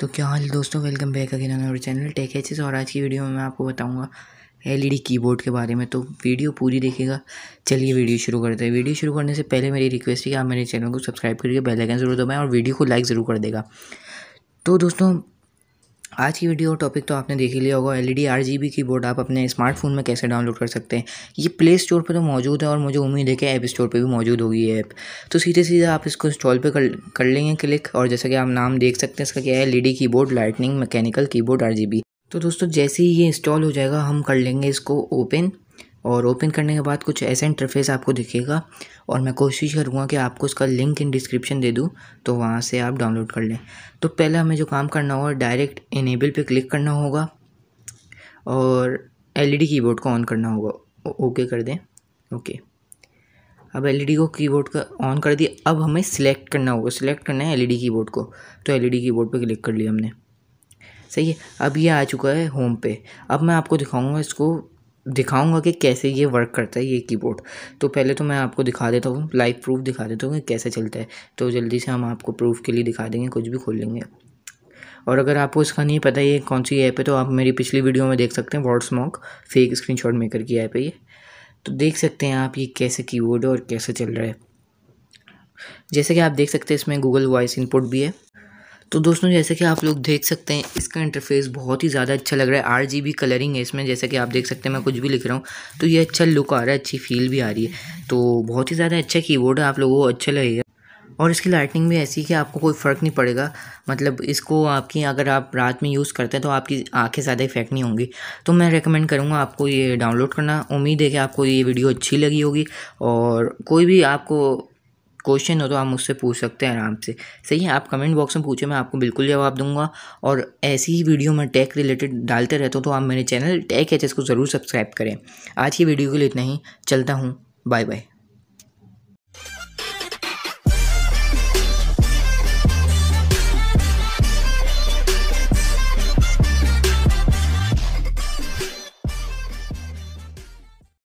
तो क्या हाल दोस्तों welcome back again on channel tech एचेस और आज की वीडियो में मैं आपको बताऊंगा एलईडी कीबोर्ड e के बारे में तो वीडियो पूरी देखिएगा चलिए वीडियो शुरू करते हैं वीडियो शुरू करने से पहले मेरी रिक्वेस्ट है कि आप मेरे चैनल को सब्सक्राइब करके बेलाइकन जरूर दबाएँ और वीडियो को लाइक ज़रूर कर देगा तो दोस्तों आज की वीडियो टॉपिक तो आपने देख ही लिया होगा एलईडी आरजीबी कीबोर्ड आप अपने स्मार्टफोन में कैसे डाउनलोड कर सकते हैं ये प्ले स्टोर पर तो मौजूद है और मुझे उम्मीद है कि ऐप स्टोर पे भी मौजूद होगी ये ऐप तो सीधे सीधे आप इसको इंस्टॉल पे कर कर लेंगे क्लिक और जैसा कि आप नाम देख सकते हैं इसका क्या है L E lightning mechanical keyboard तो दोस्तों जैसे ही ये इंस्टॉल हो जाएगा हम कर लेंगे इसको ओपन और ओपन करने के बाद कुछ ऐसा इंटरफेस आपको दिखेगा और मैं कोशिश करूँगा कि आपको उसका लिंक इन डिस्क्रिप्शन दे दूँ तो वहाँ से आप डाउनलोड कर लें तो पहले हमें जो काम करना होगा डायरेक्ट इनेबल पे क्लिक करना होगा और एलईडी कीबोर्ड e को ऑन करना होगा ओके कर दें ओके अब एलईडी e को कीबोर्ड का ऑन कर दिया अब हमें सिलेक्ट करना होगा सिलेक्ट करना है एलईडी कीबोर्ड e को तो एलईडी कीबोर्ड पे क्लिक कर लिया हमने सही है अब ये आ चुका है होम पे अब मैं आपको दिखाऊंगा इसको दिखाऊंगा कि कैसे ये वर्क करता है ये कीबोर्ड तो पहले तो मैं आपको दिखा देता हूँ लाइव प्रूफ दिखा देता हूँ कि कैसे चलता है तो जल्दी से हम आपको प्रूफ के लिए दिखा देंगे कुछ भी खोल लेंगे और अगर आपको इसका नहीं पता ये कौन सी ऐप है तो आप मेरी पिछली वीडियो में देख सकते हैं Whatsmock fake screen maker की ऐप है ये तो देख सकते हैं आप ये कैसे की है और कैसे चल रहा है जैसे कि आप देख सकते हैं इसमें गूगल वॉइस इनपुट भी है तो दोस्तों जैसे कि आप लोग देख सकते हैं इसका इंटरफेस बहुत ही ज़्यादा अच्छा लग रहा है आर जी बी कलरिंग है इसमें जैसे कि आप देख सकते हैं मैं कुछ भी लिख रहा हूँ तो ये अच्छा लुक आ रहा है अच्छी फील भी आ रही है तो बहुत ही ज़्यादा अच्छा कीबोर्ड है आप लोगों को अच्छा लगेगा और इसकी लाइटनिंग भी ऐसी कि आपको कोई फ़र्क नहीं पड़ेगा मतलब इसको आपकी अगर आप रात में यूज़ करते हैं तो आपकी आंखें ज़्यादा इफेक्ट नहीं होंगी तो मैं रेकमेंड करूँगा आपको ये डाउनलोड करना उम्मीद है कि आपको ये वीडियो अच्छी लगी होगी और कोई भी आपको क्वेश्चन हो तो आप मुझसे पूछ सकते हैं आराम से सही है आप कमेंट बॉक्स में पूछो मैं आपको बिल्कुल जवाब दूंगा और ऐसी ही वीडियो मैं टैक रिलेटेड डालते रहता हूँ तो आप मेरे चैनल टैक एच को ज़रूर सब्सक्राइब करें आज की वीडियो के लिए इतना ही चलता हूँ बाय बाय